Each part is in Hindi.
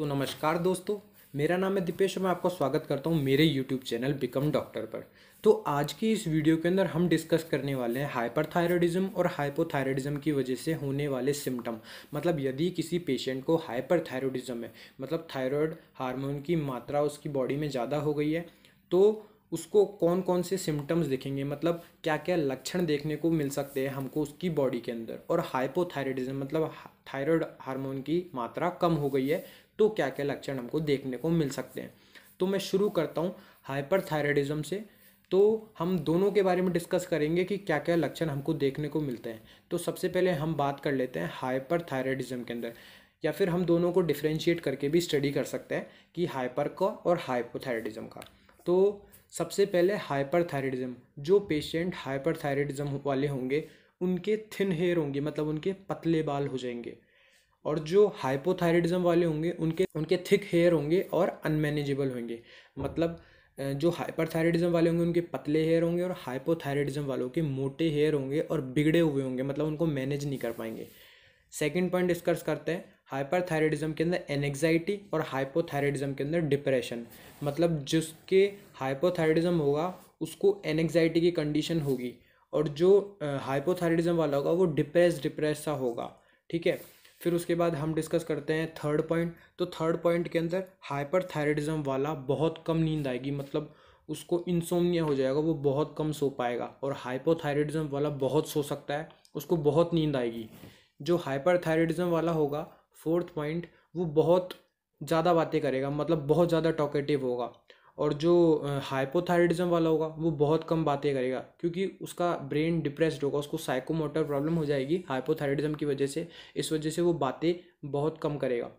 तो नमस्कार दोस्तों मेरा नाम है दीपेश और मैं आपका स्वागत करता हूँ मेरे YouTube चैनल बिकम डॉक्टर पर तो आज की इस वीडियो के अंदर हम डिस्कस करने वाले हैं हाइपरथायरॉयडिज्म और हाइपोथायरॉयडिज्म की वजह से होने वाले सिम्टम मतलब यदि किसी पेशेंट को हाइपरथायरॉयडिज्म है मतलब थायरॉयड हार्मोन की मात्रा उसकी बॉडी में ज़्यादा हो गई है तो उसको कौन कौन से सिम्टम्स दिखेंगे मतलब क्या क्या लक्षण देखने को मिल सकते हैं हमको उसकी बॉडी के अंदर और हाइपोथायरॉयडिज्म मतलब थायरॉयड हार्मोन की मात्रा कम हो गई है तो क्या क्या लक्षण हमको देखने को मिल सकते हैं तो मैं शुरू करता हूँ हाइपरथायराइडिज्म से तो हम दोनों के बारे में डिस्कस करेंगे कि क्या क्या लक्षण हमको देखने को मिलते हैं तो सबसे पहले हम बात कर लेते हैं हाइपर थायराइडिज्म के अंदर या फिर हम दोनों को डिफ्रेंशिएट करके भी स्टडी कर सकते हैं कि हाइपर का और हाइपोथायराइडिज्म का तो सबसे पहले हाइपर हाइपरथायराइडिज्म जो पेशेंट हाइपर हाइपरथायराइडिज्म वाले होंगे उनके थिन हेयर होंगे मतलब उनके पतले बाल हो जाएंगे और जो हाइपोथायरिडिज्म वाले होंगे उनके उनके थिक हेयर होंगे और अनमैनेजेबल होंगे मतलब जो हाइपरथायरिडिज्म वाले होंगे उनके पतले हेयर होंगे और हाइपोथायरिडिज्म वालों के मोटे हेयर होंगे और बिगड़े हुए होंगे मतलब उनको मैनेज नहीं कर पाएंगे सेकेंड पॉइंट डिस्कस करते हैं हाइपरथायरिडिज्म के अंदर एनेग्जाइटी और हाइपोथायरिडिज्म के अंदर डिप्रेशन मतलब जिसके हाइपोथायरिडिज्म होगा उसको एनेग्जाइटी की कंडीशन होगी और जो हाइपोथायरिडिज्म वाला होगा वो डिप्रेस डिप्रेस सा होगा ठीक है फिर उसके बाद हम डिस्कस करते हैं थर्ड पॉइंट तो थर्ड पॉइंट के अंदर हाइपरथायरॉयडिज्म वाला बहुत कम नींद आएगी मतलब उसको इंसोमनिया हो जाएगा वो बहुत कम सो पाएगा और हाइपोथायरॉयडिज्म वाला बहुत सो सकता है उसको बहुत नींद आएगी जो हाइपरथायरॉयडिज्म वाला होगा फोर्थ पॉइंट वो बहुत ज़्यादा बातें करेगा मतलब बहुत ज़्यादा टॉकेटिव होगा और जो हाइपोथायरिडिज्म वाला होगा वो बहुत कम बातें करेगा क्योंकि उसका ब्रेन डिप्रेस्ड होगा उसको साइकोमोटर प्रॉब्लम हो जाएगी हाइपोथायरिडिज्म की वजह से इस वजह से वो बातें बहुत कम करेगा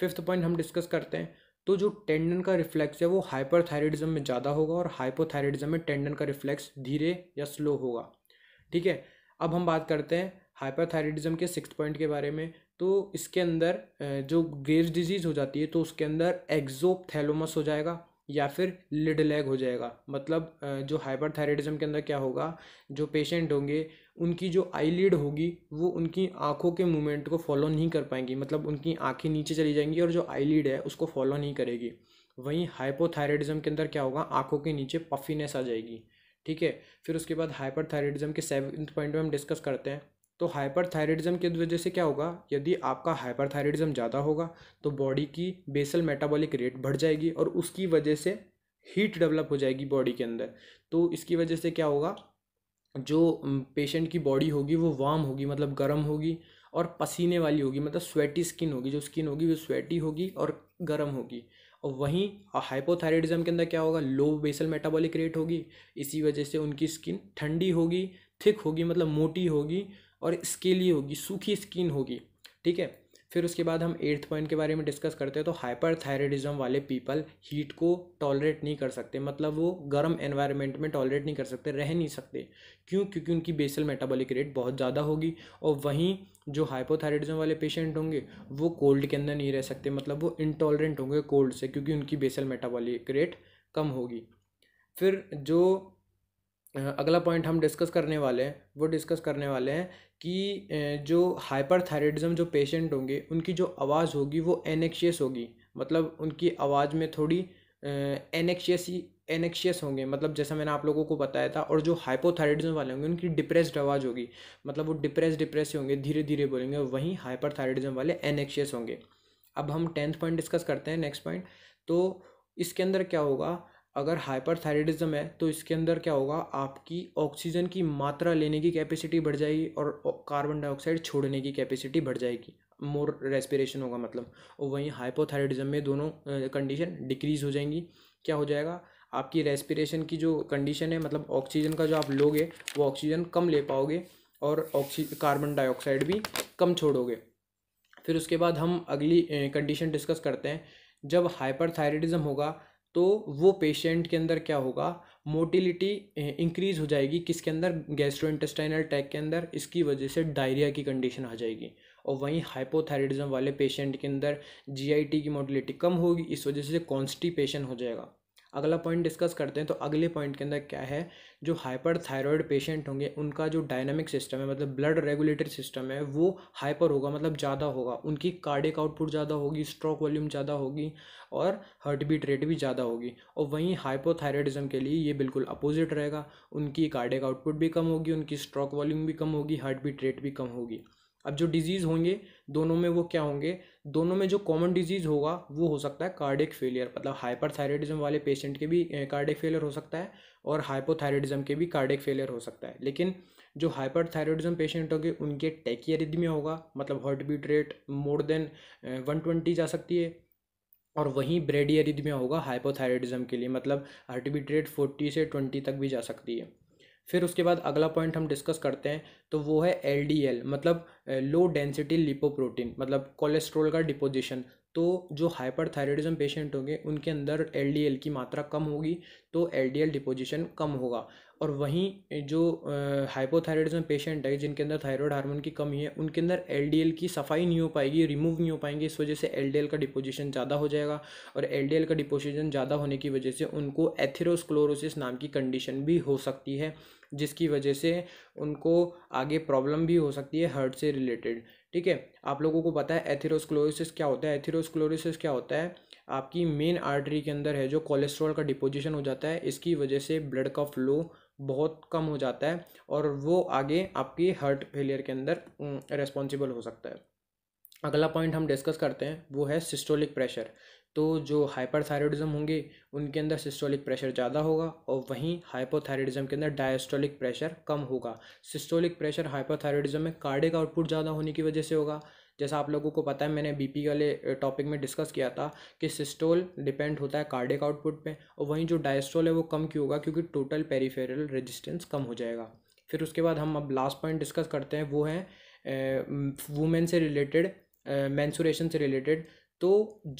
फिफ्थ पॉइंट हम डिस्कस करते हैं तो जो टेंडन का रिफ्लेक्स है वो हाइपरथायरिडिज्म में ज़्यादा होगा और हाइपोथायरिडिज्म में टेंडन का रिफ्लेक्स धीरे या स्लो होगा ठीक है अब हम बात करते हैं हाइपरथायरिडिज्म के सिक्स पॉइंट के बारे में तो इसके अंदर जो ग्रेव्स डिजीज़ हो जाती है तो उसके अंदर एक्जोपथैलोमस हो जाएगा या फिर लिड लैग हो जाएगा मतलब जो हाइपरथायरेडिज्म के अंदर क्या होगा जो पेशेंट होंगे उनकी जो आई लीड होगी वो उनकी आंखों के मूवमेंट को फॉलो नहीं कर पाएंगी मतलब उनकी आंखें नीचे चली जाएंगी और जो आई लीड है उसको फॉलो नहीं करेगी वहीं हाइपोथायरेडिज्म के अंदर क्या होगा आंखों के नीचे पफीनेस आ जाएगी ठीक है फिर उसके बाद हाइपरथायरेडिज्म के सेवन पॉइंट में हम डिस्कस करते हैं तो हाइपरथायरॉयडिज्म की वजह से क्या होगा यदि आपका हाइपरथायरॉयडिज्म ज़्यादा होगा तो बॉडी की बेसल मेटाबॉलिक रेट बढ़ जाएगी और उसकी वजह से हीट डेवलप हो जाएगी बॉडी के अंदर तो इसकी वजह से क्या होगा जो पेशेंट की बॉडी होगी वो वार्म होगी मतलब गर्म होगी और पसीने वाली होगी मतलब स्वेटी स्किन होगी जो स्किन होगी वो स्वेटी होगी और गर्म होगी और वहीं हाइपोथायरॉयडिज्म के अंदर क्या होगा लो बेसल मेटाबॉलिक रेट होगी इसी वजह से उनकी स्किन ठंडी होगी थिक होगी मतलब मोटी होगी और स्केली होगी सूखी स्किन होगी ठीक है फिर उसके बाद हम एट्थ पॉइंट के बारे में डिस्कस करते हैं तो हाइपर थायरॉयडिज्म वाले पीपल हीट को टॉलरेट नहीं कर सकते मतलब वो गर्म एनवायरनमेंट में टॉलरेट नहीं कर सकते रह नहीं सकते क्यों क्योंकि उनकी बेसल मेटाबॉलिक रेट बहुत ज़्यादा होगी और वहीं जो हाइपोथायरॉयडिज्म वाले पेशेंट होंगे वो कोल्ड के अंदर नहीं रह सकते मतलब वो इनटॉलरेंट होंगे कोल्ड से क्योंकि उनकी बेसल मेटाबॉलिक रेट कम होगी फिर जो अगला पॉइंट हम डिस्कस करने वाले हैं वो डिस्कस करने वाले हैं कि जो हाइपरथायरेडिज्म जो पेशेंट होंगे उनकी जो आवाज़ होगी वो एनेक्शियस होगी मतलब उनकी आवाज़ में थोड़ी एनेक्शियस ही एनेक्शियस होंगे मतलब जैसा मैंने आप लोगों को बताया था और जो हाइपोथायरेडिज्म वाले होंगे उनकी डिप्रेस्ड आवाज़ होगी मतलब वो डिप्रेस डिप्रेस होंगे धीरे धीरे बोलेंगे वहीं हाइपरथायरेडिज्म वाले एनेक्शियस होंगे अब हम टेंथ पॉइंट डिस्कस करते हैं नेक्स्ट पॉइंट तो इसके अंदर क्या होगा अगर हाइपरथायरेडिज्म है तो इसके अंदर क्या होगा आपकी ऑक्सीजन की मात्रा लेने की कैपेसिटी बढ़ जाएगी और कार्बन डाइऑक्साइड छोड़ने की कैपेसिटी बढ़ जाएगी मोर रेस्पिरेशन होगा मतलब और वहीं हाइपोथायरेडिज्म में दोनों कंडीशन डिक्रीज हो जाएंगी क्या हो जाएगा आपकी रेस्पिरेशन की जो कंडीशन है मतलब ऑक्सीजन का जो आप लोगे वो ऑक्सीजन कम ले पाओगे और ऑक्सी कार्बन डाइऑक्साइड भी कम छोड़ोगे फिर उसके बाद हम अगली कंडीशन डिस्कस करते हैं जब हाइपरथायरेडिज्म होगा तो वो पेशेंट के अंदर क्या होगा मोटिलिटी इंक्रीज़ हो जाएगी किसके अंदर गैस्ट्रो इंटेस्टाइनल टैग के अंदर इसकी वजह से डायरिया की कंडीशन आ जाएगी और वहीं हाइपोथायरिडिज्म वाले पेशेंट के अंदर जीआईटी की मोटिलिटी कम होगी इस वजह से कॉन्स्टिपेशन हो जाएगा अगला पॉइंट डिस्कस करते हैं तो अगले पॉइंट के अंदर क्या है जो हाइपर थायरॉयड पेशेंट होंगे उनका जो डायनामिक सिस्टम है मतलब ब्लड रेगुलेटरी सिस्टम है वो हाइपर होगा मतलब ज़्यादा होगा उनकी कार्डिक आउटपुट ज़्यादा होगी स्ट्रोक वॉल्यूम ज़्यादा होगी और हार्ट बीट रेट भी ज़्यादा होगी और वहीं हाइपोथायरॉयडिज्म के लिए ये बिल्कुल अपोजिट रहेगा उनकी कार्डिक आउटपुट भी कम होगी उनकी स्ट्रोक वॉल्यूम भी कम होगी हार्ट बीट रेट भी कम होगी अब जो डिजीज़ होंगे दोनों में वो क्या होंगे दोनों में जो कॉमन डिजीज़ होगा वो हो सकता है कार्डिक फेलियर मतलब हाइपरथायरॉयडिज्म वाले पेशेंट के भी कार्डिक फेलियर हो सकता है और हाइपोथायरॉयडिज्म के भी कार्डिक फेलियर हो सकता है लेकिन जो हाइपरथायरॉयडिज्म पेशेंट होंगे उनके टैकियरिदमिया होगा मतलब heart beat rate more than one twenty जा सकती है और वहीं ब्रेडियरिदमिया होगा हाइपोथायरॉयडिज्म के लिए मतलब हार्ट बीट रेट फोर्टी से ट्वेंटी तक भी जा सकती है फिर उसके बाद अगला पॉइंट हम डिस्कस करते हैं तो वो है एल मतलब लो डेंसिटी लिपोप्रोटीन मतलब कोलेस्ट्रोल का डिपोजिशन तो जो हाइपरथायरॉयडिज्म पेशेंट होंगे उनके अंदर एल की मात्रा कम होगी तो एल डिपोजिशन कम होगा और वहीं जो हाइपोथायरॉयडिज्म पेशेंट है जिनके अंदर थायरॉयड हार्मोन की कमी है उनके अंदर एल की सफाई नहीं हो पाएगी रिमूव नहीं हो पाएंगे इस वजह से एल का डिपोजिशन ज़्यादा हो जाएगा और एल का डिपोजिशन ज़्यादा होने की वजह से उनको एथेरोस्क्लोरोसिस नाम की कंडीशन भी हो सकती है जिसकी वजह से उनको आगे प्रॉब्लम भी हो सकती है हार्ट से रिलेटेड ठीक है आप लोगों को पता है एथेरोस्क्लोरोसिस क्या होता है एथेरोस्क्लोरोसिस क्या होता है आपकी मेन आर्टरी के अंदर है जो कोलेस्ट्रॉल का डिपोजिशन हो जाता है इसकी वजह से ब्लड का फ्लो बहुत कम हो जाता है और वो आगे आपकी हार्ट फेलियर के अंदर रेस्पॉन्सिबल हो सकता है अगला पॉइंट हम डिस्कस करते हैं वो है सिस्टोलिक प्रेशर तो जो हाइपरथायरॉयडिज्म होंगे उनके अंदर सिस्टोलिक प्रेशर ज़्यादा होगा और वहीं हाइपोथायरॉयडिज्म के अंदर डायस्टोलिक प्रेशर कम होगा सिस्टोलिक प्रेशर हाइपोथायरॉयडिज्म में कार्डिक आउटपुट ज़्यादा होने की वजह से होगा जैसा आप लोगों को पता है मैंने बीपी वाले टॉपिक में डिस्कस किया था कि सिस्टोल डिपेंड होता है कार्डिक आउटपुट पे और वहीं जो डायस्टोल है वो कम क्यों होगा क्योंकि टोटल पेरीफेरल रेजिस्टेंस कम हो जाएगा फिर उसके बाद हम अब लास्ट पॉइंट डिस्कस करते हैं वो है वुमेन से रिलेटेड मैंसुरेशन से रिलेटेड तो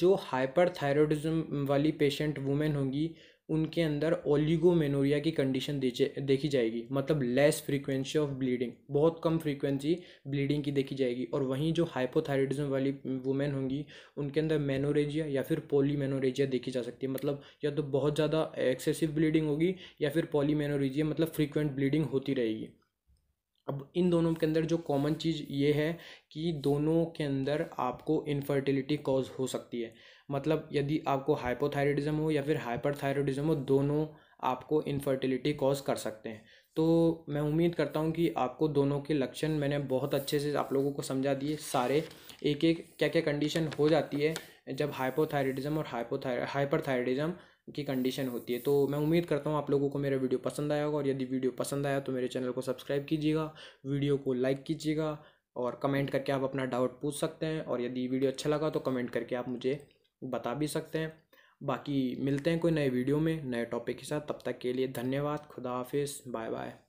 जो हाइपरथायरॉयडिज्म वाली पेशेंट वुमेन होंगी उनके अंदर ओलिगोमेनोरिया की कंडीशन देखी जाएगी मतलब लेस फ्रीक्वेंसी ऑफ ब्लीडिंग बहुत कम फ्रीक्वेंसी ब्लीडिंग की देखी जाएगी और वहीं जो हाइपोथायरॉयडिज्म वाली वुमेन होंगी उनके अंदर मेनोरेजिया या फिर मेनोरेजिया देखी जा सकती है मतलब या तो बहुत ज़्यादा एक्सेसिव ब्लीडिंग होगी या फिर मेनोरेजिया मतलब फ्रीक्वेंट ब्लीडिंग होती रहेगी अब इन दोनों के अंदर जो कॉमन चीज़ ये है कि दोनों के अंदर आपको इनफर्टिलिटी कॉज हो सकती है मतलब यदि आपको हाइपोथायरॉयडिज्म हो या फिर हाइपरथायरॉयडिज्म हो दोनों आपको इनफर्टिलिटी कॉज कर सकते हैं तो मैं उम्मीद करता हूँ कि आपको दोनों के लक्षण मैंने बहुत अच्छे से आप लोगों को समझा दिए सारे एक एक क्या क्या कंडीशन हो जाती है जब हाइपोथायरॉयडिज्म और हाइपोथाय हाइपरथायरॉयडिज्म की कंडीशन होती है तो मैं उम्मीद करता हूँ आप लोगों को मेरा वीडियो पसंद आया होगा और यदि वीडियो पसंद आया तो मेरे चैनल को सब्सक्राइब कीजिएगा वीडियो को लाइक कीजिएगा और कमेंट करके आप अपना डाउट पूछ सकते हैं और यदि वीडियो अच्छा लगा तो कमेंट करके आप मुझे बता भी सकते हैं बाकी मिलते हैं कोई नए वीडियो में नए टॉपिक के साथ तब तक के लिए धन्यवाद खुदा हाफिज़ बाय बाय